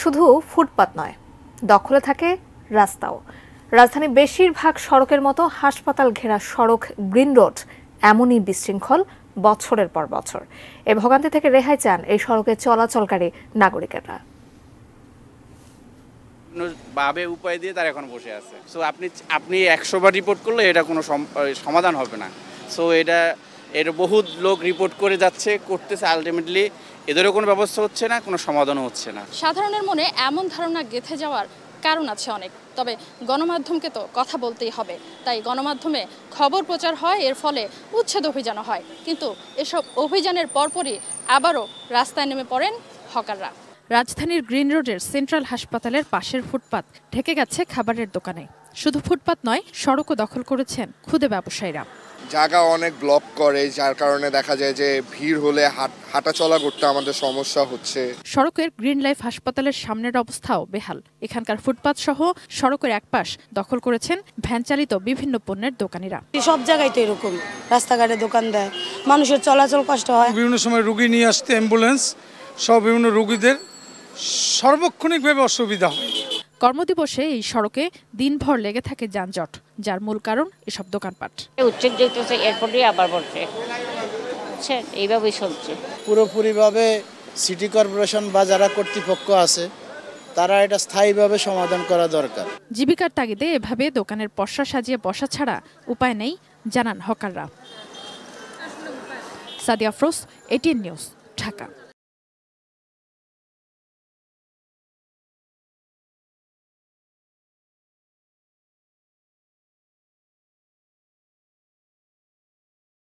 শুধু ফুটপাত নয় দখলে থাকে রাস্তাও রাজধানী বেশিরভাগ সড়কের মতো হাসপাতাল ঘেরা সড়ক গ্রিন রোড এমনই বিশৃঙ্খল বছরের পর বছর এ ভোগান্তি থেকে রেহাই চান এই সড়কে চলাচলকারী নাগরিকেরা ভাবে উপায় দিয়ে তারা এখন বসে আছে সো আপনি আপনি একশোবার রিপোর্ট করলে এটা কোনো সমাধান হবে না সো এটা এর বহুত লোক রিপোর্ট করে যাচ্ছে করতেছে আলটিমেটলি এদেরও কোনো ব্যবস্থা হচ্ছে না কোনো সমাধানও হচ্ছে না সাধারণের মনে এমন ধারণা গেঁথে যাওয়ার কারণ আছে অনেক তবে গণমাধ্যমকে তো কথা বলতেই হবে তাই গণমাধ্যমে খবর প্রচার হয় এর ফলে উচ্ছেদ অভিযানও হয় কিন্তু এসব অভিযানের পরপরই আবারও রাস্তায় নেমে পড়েন হকাররা রাজধানীর গ্রিন রোডের সেন্ট্রাল হাসপাতালের পাশের ফুটপাত ঢেকে গেছে খাবারের দোকানে শুধু ফুটপাত নয় সড়কও দখল করেছেন ক্ষুদে ব্যবসায়ীরা জায়গা অনেক ব্লক করে যার কারণে দেখা যায় যে ভিড় হলে হাঁটা চলা করতে আমাদের সমস্যা হচ্ছে সড়কের গ্রিন লাইফ হাসপাতালের সামনের অবস্থাও বেহাল এখানকার ফুটপাথ সহ সড়কের একপাশ দখল করেছেন ভ্যান চালিত বিভিন্ন পণ্যের দোকানিরা সব জায়গায় তো এরকম রাস্তাঘাটে দোকান দেয় মানুষের চলাচল কষ্ট হয় বিভিন্ন সময় রুগী নিয়ে আসতে অ্যাম্বুলেন্স সব বিভিন্ন রুগীদের সর্বক্ষণিকভাবে অসুবিধা হয় কর্মদিবসে এই সড়কে দিনভর লেগে থাকে যানজট যার মূল কারণ এসব দোকানপাট উচ্চেক যেতেছে আবার বলছে আচ্ছা, এইভাবেই চলছে পুরোপুরিভাবে সিটি কর্পোরেশন বা যারা কর্তৃপক্ষ আছে তারা এটা স্থায়ীভাবে সমাধান করা দরকার জীবিকার তাগিদে এভাবে দোকানের পশা সাজিয়ে বসা ছাড়া উপায় নেই জানান হকাররা সাদিয়া ফ্রোস এটিএন নিউজ ঢাকা